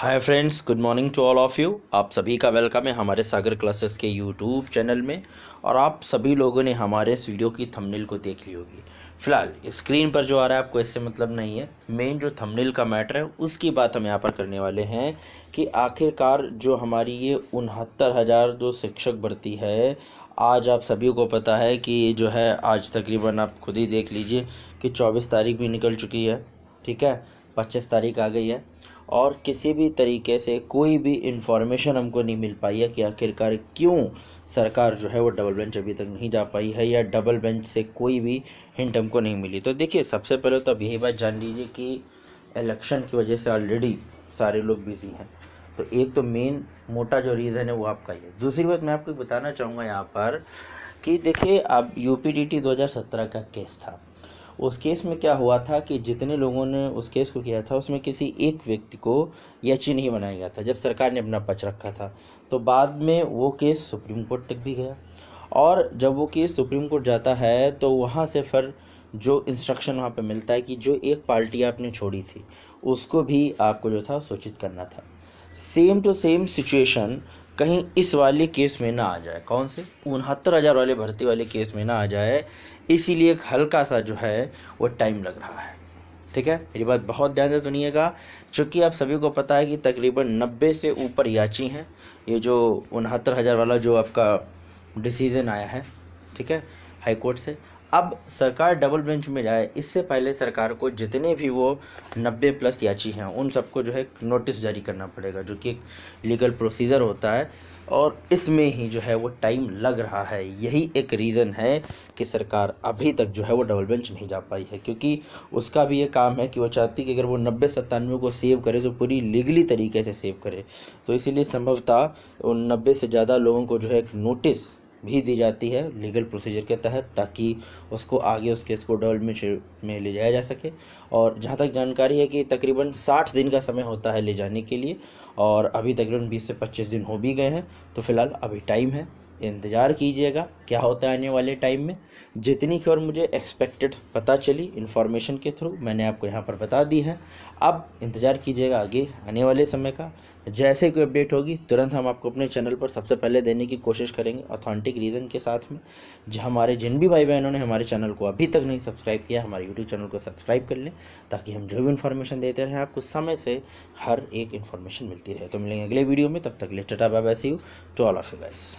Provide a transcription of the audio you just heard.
hi friends good morning to all of you आप सभी का वेलकम है हमारे सागर क्लासेस के यूट्यूब चैनल में और आप सभी लोगों ने हमारे इस वीडियो की थंबनेल को देख ली होगी फिलहाल स्क्रीन पर जो आ रहा है आपको इससे मतलब नहीं है मेन जो थंबनेल का मैटर है उसकी बात हम यहाँ पर करने वाले हैं कि आखिरकार जो हमारी ये उनहत्तर हज़ार जो शिक्षक भर्ती है आज आप सभी को पता है कि जो है आज तकरीबन आप खुद ही देख लीजिए कि चौबीस तारीख भी निकल चुकी है ठीक है पच्चीस तारीख आ गई है और किसी भी तरीके से कोई भी इन्फॉर्मेशन हमको नहीं मिल पाई है कि आखिरकार क्यों सरकार जो है वो डबल बेंच अभी तक नहीं जा पाई है या डबल बेंच से कोई भी हिंट हमको नहीं मिली तो देखिए सबसे पहले तो अब यही बात जान लीजिए कि इलेक्शन की वजह से ऑलरेडी सारे लोग बिजी हैं तो एक तो मेन मोटा जो रीज़न है वो आपका ही है दूसरी बात मैं आपको बताना चाहूँगा यहाँ पर कि देखिए अब यू पी डी टी का केस था उस केस में क्या हुआ था कि जितने लोगों ने उस केस को किया था उसमें किसी एक व्यक्ति को यह अच्छी नहीं बनाया गया था जब सरकार ने अपना पक्ष रखा था तो बाद में वो केस सुप्रीम कोर्ट तक भी गया और जब वो केस सुप्रीम कोर्ट जाता है तो वहाँ से फिर जो इंस्ट्रक्शन वहाँ पे मिलता है कि जो एक पार्टी आपने छोड़ी थी उसको भी आपको जो था सूचित करना था सेम टू सेम सिचुएशन कहीं इस वाले केस में ना आ जाए कौन से उनहत्तर हज़ार वाले भर्ती वाले केस में ना आ जाए इसीलिए एक हल्का सा जो है वो टाइम लग रहा है ठीक है मेरी बात बहुत ध्यान से सुनिएगा चूँकि आप सभी को पता है कि तकरीबन नब्बे से ऊपर याची हैं ये जो उनहत्तर हज़ार वाला जो आपका डिसीज़न आया है ठीक है हाई कोर्ट से अब सरकार डबल बेंच में जाए इससे पहले सरकार को जितने भी वो नब्बे प्लस याची हैं उन सबको जो है नोटिस जारी करना पड़ेगा जो कि एक लीगल प्रोसीजर होता है और इसमें ही जो है वो टाइम लग रहा है यही एक रीज़न है कि सरकार अभी तक जो है वो डबल बेंच नहीं जा पाई है क्योंकि उसका भी ये काम है कि वो चाहती कि अगर वो नब्बे सत्तानवे को सेव करे तो पूरी लीगली तरीके से सेव करे तो इसीलिए संभवतः उन नब्बे से ज़्यादा लोगों को जो है एक नोटिस भी दी जाती है लीगल प्रोसीजर के तहत ताकि उसको आगे उस केस को डेवलपमेंट में ले जाया जा सके और जहाँ तक जानकारी है कि तकरीबन साठ दिन का समय होता है ले जाने के लिए और अभी तकरीबन बीस से पच्चीस दिन हो भी गए हैं तो फ़िलहाल अभी टाइम है इंतज़ार कीजिएगा क्या होता है आने वाले टाइम में जितनी खबर मुझे एक्सपेक्टेड पता चली इन्फॉर्मेशन के थ्रू मैंने आपको यहाँ पर बता दी है अब इंतज़ार कीजिएगा आगे आने वाले समय का जैसे कोई अपडेट होगी तुरंत हम आपको अपने चैनल पर सबसे पहले देने की कोशिश करेंगे ऑथेंटिक रीज़न के साथ में जो हमारे जिन भी भाई बहनों ने हमारे चैनल को अभी तक नहीं सब्सक्राइब किया हमारे यूट्यूब चैनल को सब्सक्राइब कर लें ताकि हम जो भी इन्फॉर्मेशन देते रहें आपको समय से हर एक इन्फॉर्मेशन मिलती रहे तो मिलेंगे अगले वीडियो में तब तक लेटेटा bye see you to all of you guys